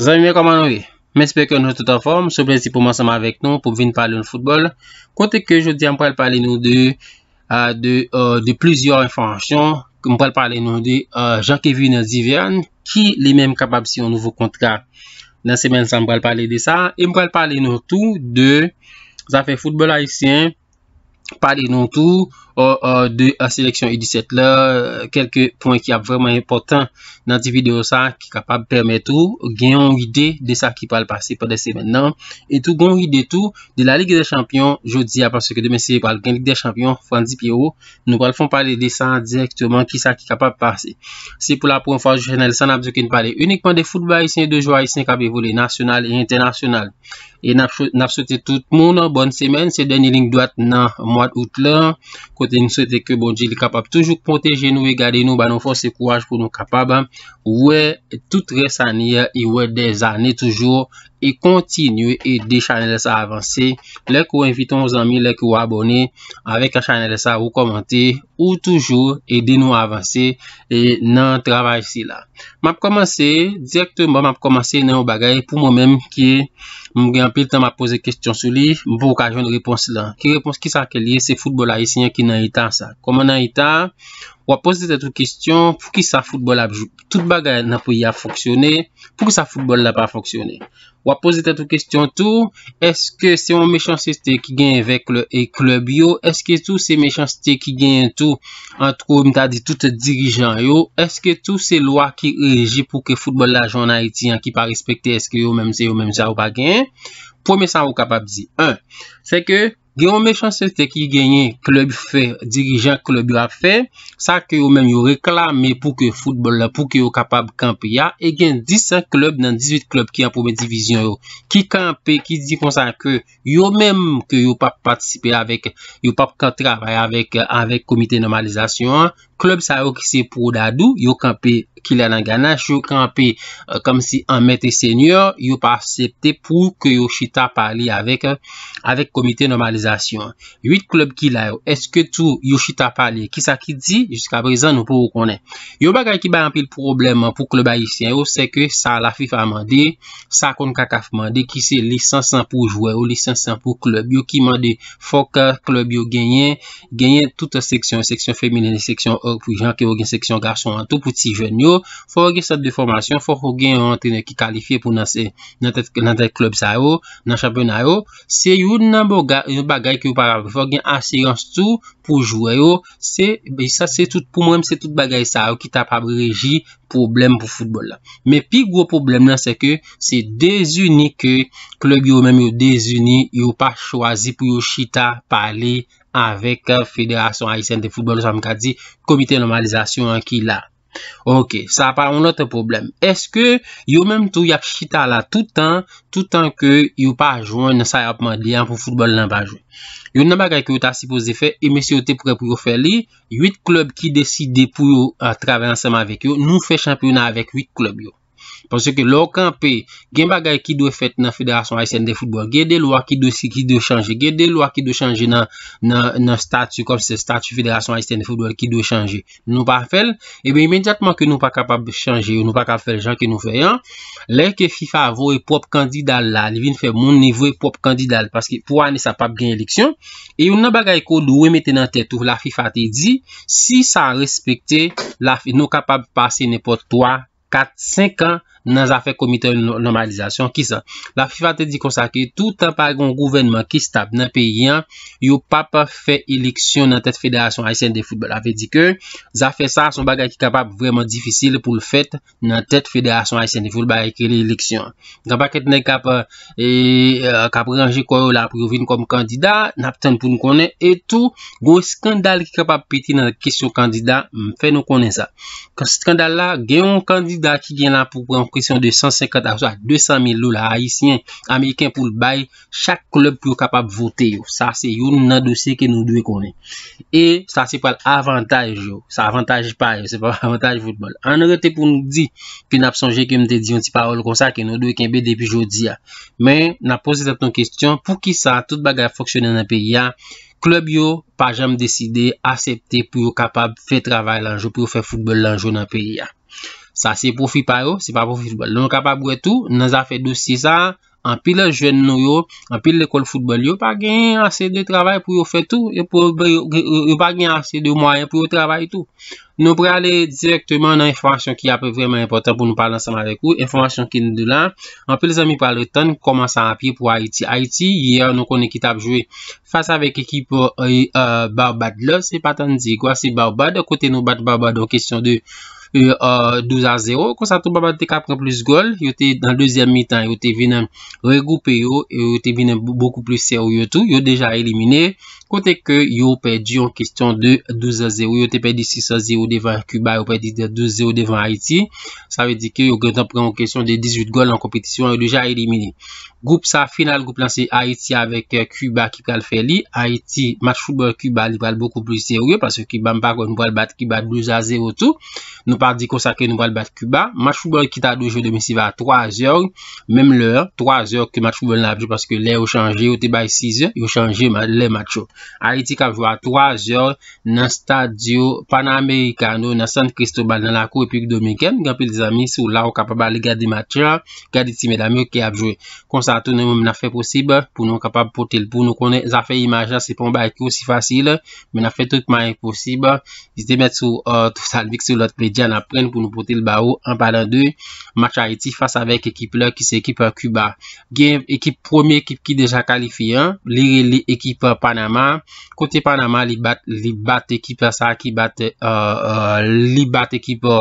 Zanimiye koma nou e? Mespeke nou toutanforme, sou principouman seman vek nou pou mwen pali nou foutbol. Kote ke jodi, mwen pali nou de plusyo informasyon. Mwen pali nou de Jean-Kévin Zivian ki li men kapab si yon nouvo kontra. Nan semen zan mwen pali de sa. E mwen pali nou tou de zafè foutbol haïsien. Pali nou tou. a seleksyon U17 la kelke pon ki ap vreman important nan di video sa ki kapab permet ou genyon ide de sa ki pal pase pou dese menan etou genyon ide tou de la lig euh, de champyon jodi apasweke demen se pal gen lig de champyon Fransi Piero nou pal fon pale de sa direktouman ki sa ki kapab pase. Se pou la pon fwa jenel san ap zekin pale unikman de foudba isen de jwa isen kab evole nasyonal e internasyonal e nap sote tout moun bon semen se deni ling doat nan mwad out la kote de nou souwete ke bon di li kapab toujouk ponteje nou e gade nou ba nou fòs se kouwaj pou nou kapab wè tout resanye y wè des anè toujouk E kontinu e de chanel sa avanse, lek ou eviton ou zami, lek ou abone, avek a chanel sa ou komante, ou toujou e de nou avanse e nan travaj si la. M ap komanse, direktman m ap komanse nan yo bagay pou mwen menm ki m genpil tan m ap pose kestyon sou li, m pou ka joun repons lan. Ki repons ki sa ke liye, se futbol a yi sinye ki nan yi tan sa. Koman nan yi tan? Waposite te tou kistyon pou ki sa foutebol apjou. Tout bagay nan pou ya foksyone pou ki sa foutebol la pa foksyone. Waposite te tou kistyon tou. Eske se yon mechansite ki gen yon vek le e klub yo? Eske tou se mechansite ki gen tou antro mta di tout dirijan yo? Eske tou se lwa ki reji pou ke foutebol la jounan iti an ki pa respekte eske yo memze yo memze apjou bagay? Pou me san wou kapabzi? 1. Se ke... gen yon me chanse te ki genye klub fe, dirijan klub yo a fe, sa ke yo men yo reklame pou ke foutbol la, pou ke yo kapab kampe ya, e gen 10-15 klub nan 18 klub ki an pou men divizyon yo, ki kampe, ki difonsan ke yo men ke yo pap patisipe avèk, yo pap katravè avèk komite normalizasyon an, klub sa yo ki se pou dadou, yo kampe kila nan ganache, yo kampe euh, kom si anmete senyor, yo pa acepte pou ke Yoshita pali avek komite normalizasyon. 8 klub ki la yo, eske tou Yoshita pali, ki sa ki di, jiska prezan nou pou ou konen. Yo bagay ki bayan pi l problem pou klub ayisyen yo, seke sa la fifa mande, sa kon kakaf mande, ki se lisansan pou jwè, ou lisansan pou klub, yo ki mande fok euh, klub yo genyen, genyen touta seksyon, seksyon femine, seksyon o pou jan ke yon gen seksyon garson an tou pou ti jwen yo, fò gen sat de formasyon, fò gen yon trener ki kalifiye pou nan te klub sa yo, nan chaperna yo, se yon bagay ki yon parave, fò gen asyans tou pou jwe yo, pou mwem se tout bagay sa yo ki tap ap reji problem pou foutbol la. Me pi gwo problem nan se ke se de zuni ke klub yon men yon de zuni yon pa chwazi pou yon chita pale yo. avèk Fèderasyon Aïsènte Foutbol ou sa mkadi komite normalizasyon an ki la. Ok, sa pa ou notè problem. Eskè, yo mèm tou yap chita la tout an tout an ke yo pa joun sa apman diyan pou foutbol nan pa joun. Yo nan ba kèk yo ta si pou zè fè, e mè si yo te prè pou yo fè li, 8 klòb ki deside pou yo euh, travè ansèm avèk yo, nou fè champyon avèk 8 klòb yo. Pon se ke lou kanpe, gen bagay ki dwe fet nan Federasyon Aysen de Futbol, gen de lwa ki dwe si ki dwe chanje, gen de lwa ki dwe chanje nan statu, kon se statu Federasyon Aysen de Futbol ki dwe chanje, nou pa fel, ebe imediatman ke nou pa kapab chanje, nou pa kapab fel jan ke nou feyan, lè ke FIFA avou e pop kandidal la, li vin fe, moun evou e pop kandidal, paske pou ane sa pap gen eleksyon, e yon nan bagay ko dwe mette nan tet ou la FIFA te di, si sa respekti, nou kapab pase nepot 3, 4, 5 ane, nan zafè komite normalizasyon ki sa. La FIFA te di konsa ki, toutan pari gon gouvenman ki stab nan peyyan, yo papa fè eleksyon nan tèt fèderasyon Aysen de Foulbèl. A fè di ke, zafè sa, son bagay ki kapab vreman difisil pou l fèt nan tèt fèderasyon Aysen de Foulbèl ekè l'eleksyon. Ndan pa ket ne kap e, e, kap rengi korou la provin kom kandida, nap ten pou nou konen etou, go skandal ki kapab peti nan kisyon kandida, fè nou konen sa. Kans skandal la, gen yon kandida ki gen la pou pran kresyon de 150 akoswa, 200 mil loul a isyen, Ameriken pou l bay chak klub pou yo kapab vote yo sa se yo nan dosye ke nou dwe konen e sa se pal avantaj yo sa avantaj pa yo, se pal avantaj football, ane rete pou nou di pi nap sonje ke mte di yon ti parol kon sa ke nou dwe kenbe depi jodi ya men, nan pose zaton kestyon, pou ki sa tout bagay foksyon nan peri ya klub yo, pa jam deside aksepte pou yo kapab fe travay lan jou pou yo fe football lan jou nan peri ya Sa se pou fi par ou, se pa pou fi futebol. Nou kapap wè tou, nou zafè 2-6 an, an pi lè jwen nou yo, an pi lè kol futebol, yo pa gen anse de travè pou yo fè tou, yo pa gen anse de mwa, yo pou yo travè tou. Nou pou alè direktèman nan informasyon ki apè vremen important pou nou palansèman lè kou, informasyon ki nou dè lan, an pi lè zami palè ton, koman sa an pi pou Haiti. Haiti, yè nou konè ki tap jwè. Fas avèk ekipo euh, euh, Barbat lè, se patan di, kwa se Barbat, kote nou bat Barbat, nou kèsyon de... 12-0. Kwa sa tou ba bat te ka pren plus gol, yo te dan 2e mi tan, yo te vinem regoupe yo yo te vinem beaucoup plus serou yo tout yo deja elimine. Kwa te ke yo perdi yo en kistyon de 12-0 yo te perdi 6-0 devan Cuba, yo perdi 12-0 devan Haiti sa ve di ke yo gen tan pren en kistyon de 18 gol en kompetisyon, yo deja elimine Goup sa final, goup lanse Haiti avèk euh, Cuba ki kal fè li Haiti, match football Cuba li val beaucoup plus serou yo, pasè ki ban pa gwen bat ki bat 12-0 tout. Nou par di kon sa ke nou wal bat kuba. Mat choubol ki ta dou jou de misi va a 3 jor. Mem lè, 3 jor ki mat choubol nan apjou paske lè ou chanjè ou te bay 6 jor. Ou chanjè man lè mat chou. A iti kap jou a 3 jor nan stadio Panamericano nan San Cristobal nan la kou epik 2015. Gapil zami sou la ou kapabal le gade mat chou. Gade ti medami ki apjou. Kon sa atounen moun na fe posib pou nou kapab potel pou nou konen zafen imajan se pon bay ki ou si fasil. Moun na fe trukman imposib. Jite met sou tout salvik sou lot pedjan la pren pou nou pote l ba ou an palan de match Haiti fasa vek ekip la ki se ekip a Cuba ekip premier ekip ki deja kalifi li ekip a Panama kote Panama li bat ekip a sa ki bat euh, euh, li bat ekip a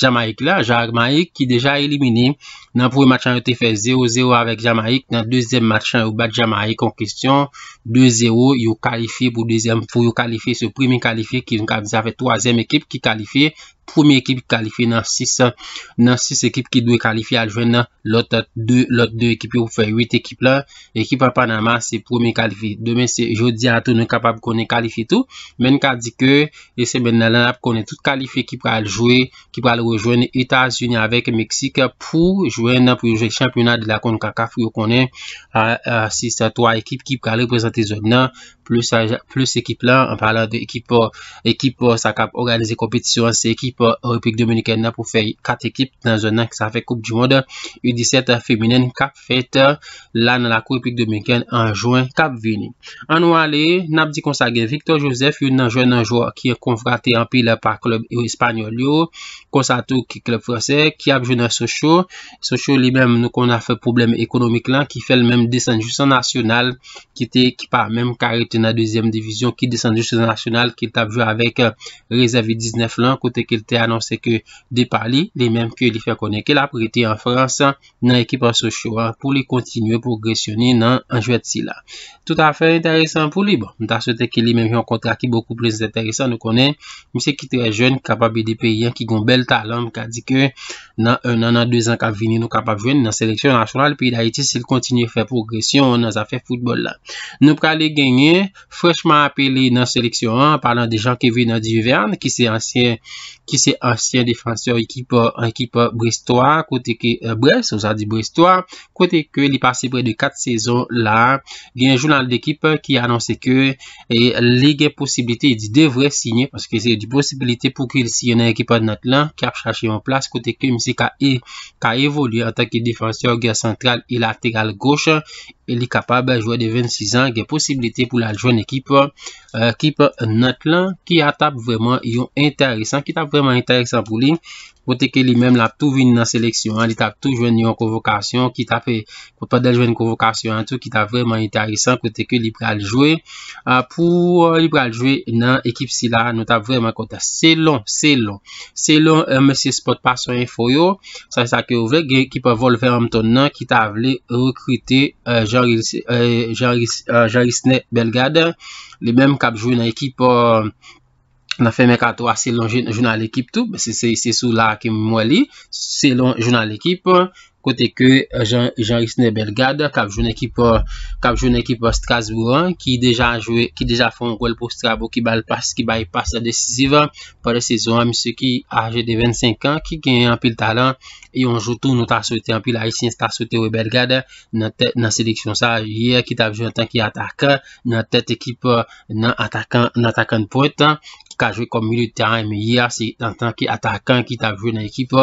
Jamaik la Jamaik ki deja elimini nan pou yon matchan yon te fè 0-0 avèk Jamaik, nan 2è matchan yon bat Jamaik kon kèstyon, 2-0 yon kalifi pou 2è, pou yon kalifi se 1è kalifi ki yon kalifi avèk 3è ekip ki kalifi, 1è ekip kalifi nan 6, nan 6 ekip ki dwe kalifi aljwen nan lòt 2, lòt 2 ekip yon pou fè 8 ekip la ekip apanaman se 1è kalifi demè se jodi an tou nou kapab konen kalifi tou, men ka di kè e se men nan ap konen tout kalifi ki pral jouè, ki pral oujwen Etats-Unis avèk Meksika pou jou Yon jwen nan pou yon jen championat de lakon kakaf yon konen. Euh, Asi euh, sa 3 ekip ki pou ka reprezenti zon nan. Plus ekip euh, la. An palan de ekip sa kap organizi kompetisyon. Se ekip o reprik dominiken nan pou fey 4 ekip nan zon nan ki sa fey koup di moda. Yon 17 feminen kap fete la nan la koup reprik dominiken an jwen kap vini. An wale, nan ap di konsa gen Victor Joseph. Yon nan jwen nan jwa ki konfrate an pi la par klub yon espanyol yo. Konsa tou ki klub franse. Ki ap jwen nan se chou. Se chou. sou chou li menm nou kon a fe problem ekonomik lan ki fe l menm desanjousan nasyonal ki te ekipan menm ka rete nan deuxième divizyon ki desanjousan nasyonal ki ta vwe avèk rezavit 19 lan kote ki te anonsè ke depali li menm ki li fe konè ki la prete an fransan nan ekipan sou chou pou li kontinuè progresyonè nan anjouèt si la. Tout a fè enteresan pou li. Bon, mta sou te ki li menm yon kontra ki boku prez enteresan nou konè mse ki te jen kapabè de peyen ki goun bel talan mka di ke nan 1 an nan 2 an ka vinè nou kap avwen nan seleksyon, nan chouman, le pi d'Haïti, s'il kontinu fè progresyon, nan zafè foutbol la. Nou pralé genye, fwèchman apelé nan seleksyon an, parlant de jan ke vwen nan di Viverne, ki se ansyen defanseur ekipo, ekipo Brestois, kote ke euh, Brest, kote ke li pase bre de kat sezon la, gen jou nan ekipo ki anonsè ke e, ligè posibilite di devre signye, paske se di posibilite pou ki si yon nan ekipo nan atlan, ki ap chache yon plas, kote ke msi ka evol attaque et défenseur, guerre centrale et latéral gauche. li kapab la jwe de 26 an, gen posibilite pou la jwen ekip ki pa not lan, ki a tap vreman yon enteresan, ki tap vreman enteresan pou lin, pou teke li menm la tou vin nan seleksyon, li tap tou jwen yon kovokasyon, ki tape pou pa del jwen kovokasyon an tou, ki tape vreman enteresan, pou teke li pral jwe pou li pral jwe nan ekip si la, nou tap vreman konta se lon, se lon, se lon euh, mese spot pa son info yo, sa sa ke ouvek, gen ekip volve an mton nan ki tape li rekrete jwen euh, Jorisnet eh, eh, Belgrade Li menm kap jwi nan ekip eh, Na feme kato ase lon jounan l ekip tou Se se sou la kem mweli Se lon jounan l ekip Se se sou la kem mweli Kote ke euh, jan Isne Belgrade kap joun ekipo euh, euh, Strasbourg ki deja foun gol pou Strasbourg ki baypasse decesive. Parè sezon miso ki aje de 25 an ki gen yon apil talan yon joutou nou ta sote apil a Isne ta sote ou Belgrade nan seleksyon sa. Yon ekipo ki tap joun tan ki ataka nan tet ekipo nan atakan pou etan. ki ka jwe komilu teran e meyye, si an tanki atakan ki ta jwe nan ekipa,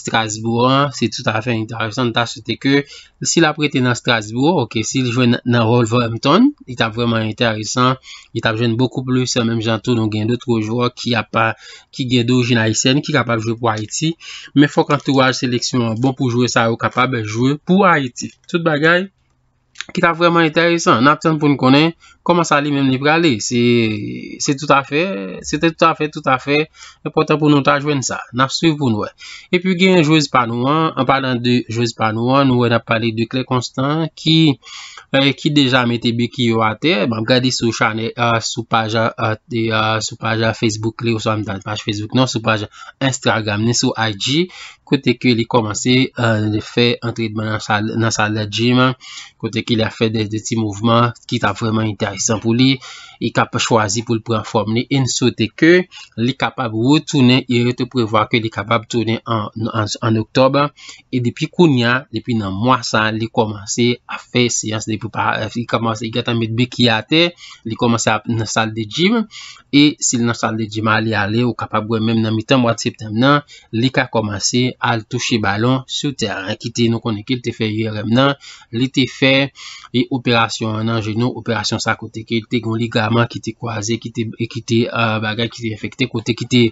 Strasbourg an, si tout afe interesyon, ta sote ke, si la prete nan Strasbourg, ok, si jwe nan Wolverhampton, ki ta vreman interesyon, ki ta jwen beaucoup plus, an menm jantou nou gen doutro jwa, ki gen doutro jenayisen, ki kapab jwe pou Haiti, men fok an touwaj seleksyon, bon pou jwe, sa ou kapab jwe pou Haiti, tout bagay, ki ta vreman interesyon, naptan pou nou konen, koman sa li menm li prale, se se tout a fe, se te tout a fe, tout euh, bon, euh, euh, non, a fe e poten pou nou ta jwen sa na siv pou nou, e pi gen jwez pa nou an, an palan de jwez pa nou an nou an ap pale de kler konstan ki, ki deja mette beki yo ate, ban gade sou chane sou paja sou paja facebook li, ou sa am dan pache facebook nou, sou paja instagram, ne sou IG, kote ke li koman se le fe entredman nan sal la jim, kote ke li a fe de ti mouvman, ki ta vreman interi san pou li, e ka pa chwazi pou l pou an form li, en sou te ke li kapab wou toune, e re te prevoa ke li kapab toune an an oktoban, e depi koun ya depi nan mwa san, li komanse a fey seyans, euh, li komanse gata met beki ate, li komanse ap nan sal de jim, e si nan sal de jim a li ale, ou kapab wè mèm nan mitan mwad septem nan, li ka komanse al touche balon sou terren, ki te nou konen ki l te fey rem nan, li te fey e operasyon nan genou, operasyon sakou kote ke te gon li gaman ki te kwaze, ki te euh, bagay, ki te efekte, kote ki te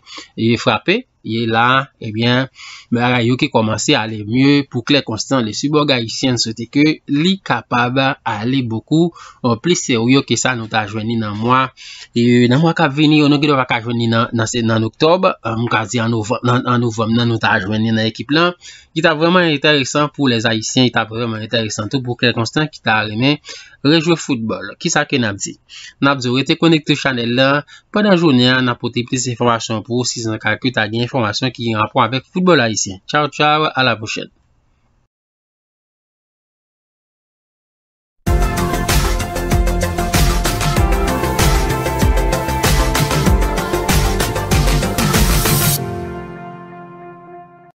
e, frape, ye la, ebyen, eh yon ki komanse ale mye pou kler konstant, le subog ayisyen sote ke li kapab ale boku ou plis se ou yon ki sa nou ta jweni nan mwa, nan mwa ka veni yon nou ki deva ka jweni nan oktob mwen ka di an nou vom nan nou ta jweni nan ekip lan, ki ta vreman enteresan pou les ayisyen, ki ta vreman enteresan tou pou kler konstant ki ta remen rejwe futbol, ki sa ke nabdi, nabdi ou rete konek te chanel la, padan jouni an, napote plis informasyon pou si zan kakou ta genj qui en rapport avec football haïtien. Ciao, ciao, à la prochaine.